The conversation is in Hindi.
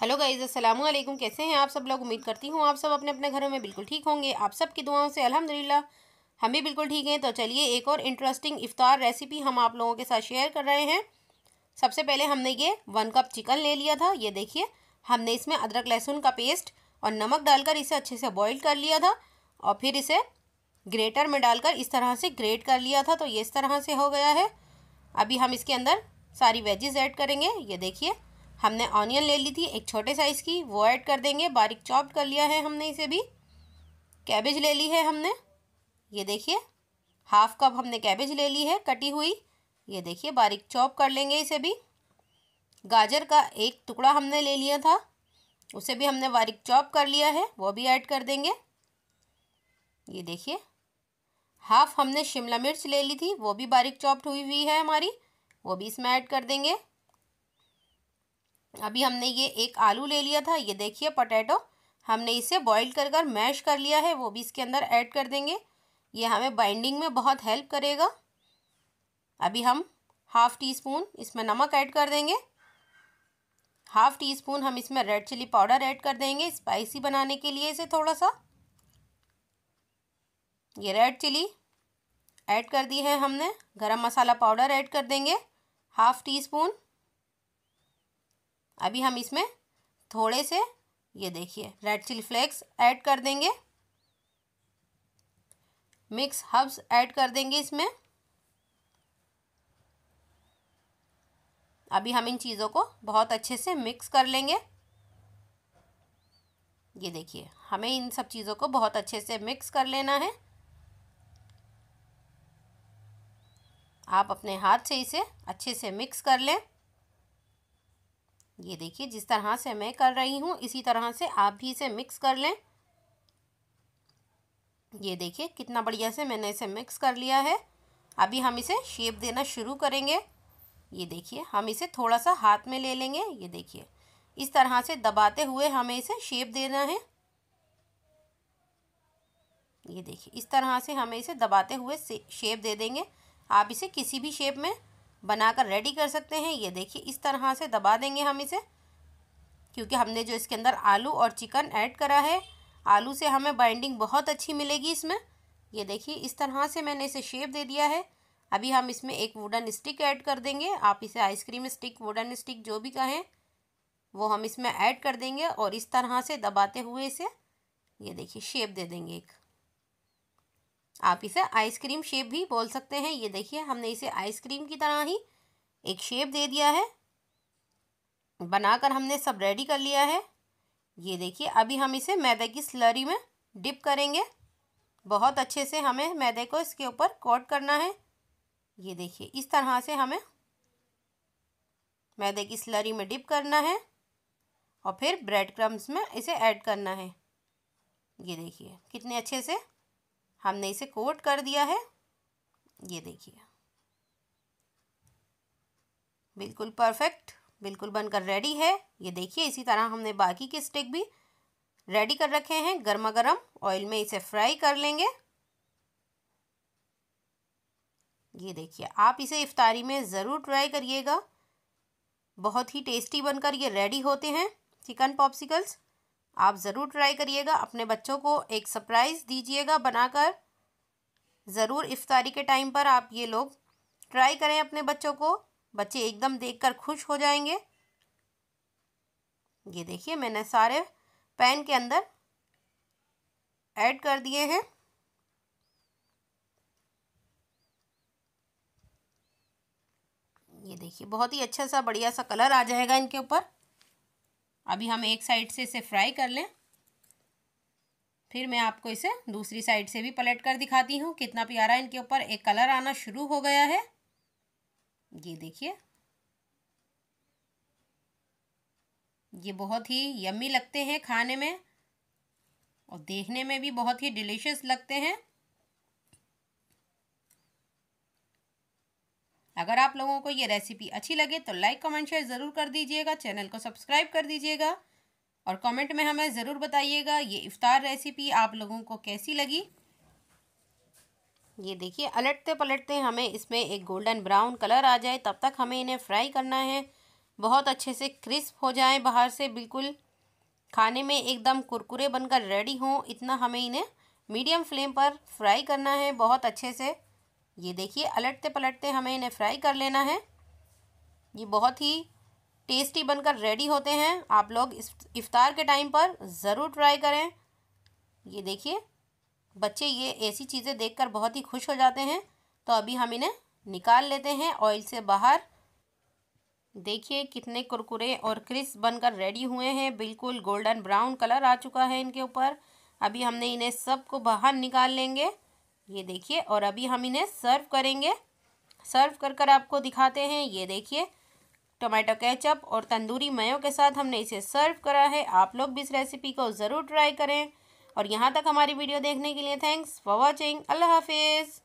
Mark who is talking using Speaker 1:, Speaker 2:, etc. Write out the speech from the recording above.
Speaker 1: हेलो गाइज अस्सलाम कैसे हैं आप सब लोग उम्मीद करती हूँ आप सब अपने अपने घरों में बिल्कुल ठीक होंगे आप सब की दुआओं से अलहमदिल्ला हम भी बिल्कुल ठीक हैं तो चलिए एक और इंटरेस्टिंग इफ़ार रेसिपी हम आप लोगों के साथ शेयर कर रहे हैं सबसे पहले हमने ये वन कप चिकन ले लिया था ये देखिए हमने इसमें अदरक लहसुन का पेस्ट और नमक डालकर इसे अच्छे से बॉईल कर लिया था और फिर इसे ग्रेटर में डालकर इस तरह से ग्रेट कर लिया था तो ये इस तरह से हो गया है अभी हम इसके अंदर सारी वेजेज़ ऐड करेंगे ये देखिए हमने ऑनियन ले ली थी एक छोटे साइज़ की वो ऐड कर देंगे बारीक चॉप्ड कर लिया है हमने इसे भी कैबेज ले ली है हमने ये देखिए हाफ कप हमने कैबेज ले ली है कटी हुई ये देखिए बारीक चॉप कर लेंगे इसे भी गाजर का एक टुकड़ा हमने ले लिया था उसे भी हमने बारीक चॉप कर लिया है वो भी ऐड कर देंगे ये देखिए हाफ हमने शिमला मिर्च ले ली थी वो भी बारीक चॉप्ड हुई हुई है हमारी वो भी इसमें ऐड कर देंगे अभी हमने ये एक आलू ले लिया था ये देखिए पोटैटो हमने इसे बॉईल कर कर मैश कर लिया है वो भी इसके अंदर ऐड कर देंगे ये हमें बाइंडिंग में बहुत हेल्प करेगा अभी हम हाफ़ टी स्पून इसमें नमक ऐड कर देंगे हाफ़ टी स्पून हम इसमें रेड चिली पाउडर ऐड कर देंगे स्पाइसी बनाने के लिए इसे थोड़ा सा ये रेड चिली ऐड कर दी है हमने गरम मसाला पाउडर ऐड कर देंगे हाफ़ टी स्पून अभी हम इसमें थोड़े से ये देखिए रेड चिली फ्लेक्स ऐड कर देंगे मिक्स हर्ब्स ऐड कर देंगे इसमें अभी हम इन चीज़ों को बहुत अच्छे से मिक्स कर लेंगे ये देखिए हमें इन सब चीज़ों को बहुत अच्छे से मिक्स कर लेना है आप अपने हाथ से इसे अच्छे से मिक्स कर लें ये देखिए जिस तरह से मैं कर रही हूँ इसी तरह से आप भी इसे मिक्स कर लें ये देखिए कितना बढ़िया से मैंने इसे मिक्स कर लिया है अभी हम इसे शेप देना शुरू करेंगे ये देखिए हम इसे थोड़ा सा हाथ में ले लेंगे ये देखिए इस तरह से दबाते हुए हमें इसे शेप देना है ये देखिए इस तरह से हमें इसे दबाते हुए शेप दे देंगे आप इसे किसी भी शेप में बनाकर रेडी कर सकते हैं ये देखिए इस तरह से दबा देंगे हम इसे क्योंकि हमने जो इसके अंदर आलू और चिकन ऐड करा है आलू से हमें बाइंडिंग बहुत अच्छी मिलेगी इसमें ये देखिए इस तरह से मैंने इसे शेप दे दिया है अभी हम इसमें एक वुडन स्टिक ऐड कर देंगे आप इसे आइसक्रीम स्टिक वुडन स्टिक जो भी कहें वो हम इसमें ऐड कर देंगे और इस तरह से दबाते हुए इसे ये देखिए शेप दे देंगे एक आप इसे आइसक्रीम शेप भी बोल सकते हैं ये देखिए हमने इसे आइसक्रीम की तरह ही एक शेप दे दिया है बनाकर हमने सब रेडी कर लिया है ये देखिए अभी हम इसे मैदे की स्लरी में डिप करेंगे बहुत अच्छे से हमें मैदे को इसके ऊपर कोट करना है ये देखिए इस तरह से हमें मैदे की स्लरी में डिप करना है और फिर ब्रेड क्रम्स में इसे ऐड करना है ये देखिए कितने अच्छे से हमने इसे कोट कर दिया है ये देखिए बिल्कुल परफेक्ट बिल्कुल बनकर रेडी है ये देखिए इसी तरह हमने बाकी के स्टिक भी रेडी कर रखे हैं गर्मा गर्म ऑयल में इसे फ्राई कर लेंगे ये देखिए आप इसे इफ्तारी में ज़रूर ट्राई करिएगा बहुत ही टेस्टी बनकर ये रेडी होते हैं चिकन पॉप्सिकल्स आप ज़रूर ट्राई करिएगा अपने बच्चों को एक सरप्राइज़ दीजिएगा बनाकर ज़रूर इफ्तारी के टाइम पर आप ये लोग ट्राई करें अपने बच्चों को बच्चे एकदम देखकर खुश हो जाएंगे ये देखिए मैंने सारे पैन के अंदर ऐड कर दिए हैं ये देखिए बहुत ही अच्छा सा बढ़िया सा कलर आ जाएगा इनके ऊपर अभी हम एक साइड से इसे फ्राई कर लें फिर मैं आपको इसे दूसरी साइड से भी पलट कर दिखाती हूँ कितना प्यारा इनके ऊपर एक कलर आना शुरू हो गया है ये देखिए ये बहुत ही यम्मी लगते हैं खाने में और देखने में भी बहुत ही डिलीशियस लगते हैं अगर आप लोगों को ये रेसिपी अच्छी लगे तो लाइक कमेंट शेयर ज़रूर कर दीजिएगा चैनल को सब्सक्राइब कर दीजिएगा और कमेंट में हमें ज़रूर बताइएगा ये इफ़ार रेसिपी आप लोगों को कैसी लगी ये देखिए अलटते पलटते हमें इसमें एक गोल्डन ब्राउन कलर आ जाए तब तक हमें इन्हें फ्राई करना है बहुत अच्छे से क्रिस्प हो जाए बाहर से बिल्कुल खाने में एकदम कुरकुरे बनकर रेडी हों इतना हमें इन्हें मीडियम फ्लेम पर फ्राई करना है बहुत अच्छे से ये देखिए पलटते पलटते हमें इन्हें फ्राई कर लेना है ये बहुत ही टेस्टी बनकर रेडी होते हैं आप लोग इफ्तार के टाइम पर ज़रूर ट्राई करें ये देखिए बच्चे ये ऐसी चीज़ें देखकर बहुत ही खुश हो जाते हैं तो अभी हम इन्हें निकाल लेते हैं ऑयल से बाहर देखिए कितने कुरकुरे और क्रिस्प बनकर रेडी हुए हैं बिल्कुल गोल्डन ब्राउन कलर आ चुका है इनके ऊपर अभी हमने इन्हें सबको बाहर निकाल लेंगे ये देखिए और अभी हम इन्हें सर्व करेंगे सर्व कर कर आपको दिखाते हैं ये देखिए टोमेटो केचप और तंदूरी मयो के साथ हमने इसे सर्व करा है आप लोग भी इस रेसिपी को ज़रूर ट्राई करें और यहाँ तक हमारी वीडियो देखने के लिए थैंक्स फॉर वॉचिंग अल्लाह हाफिज़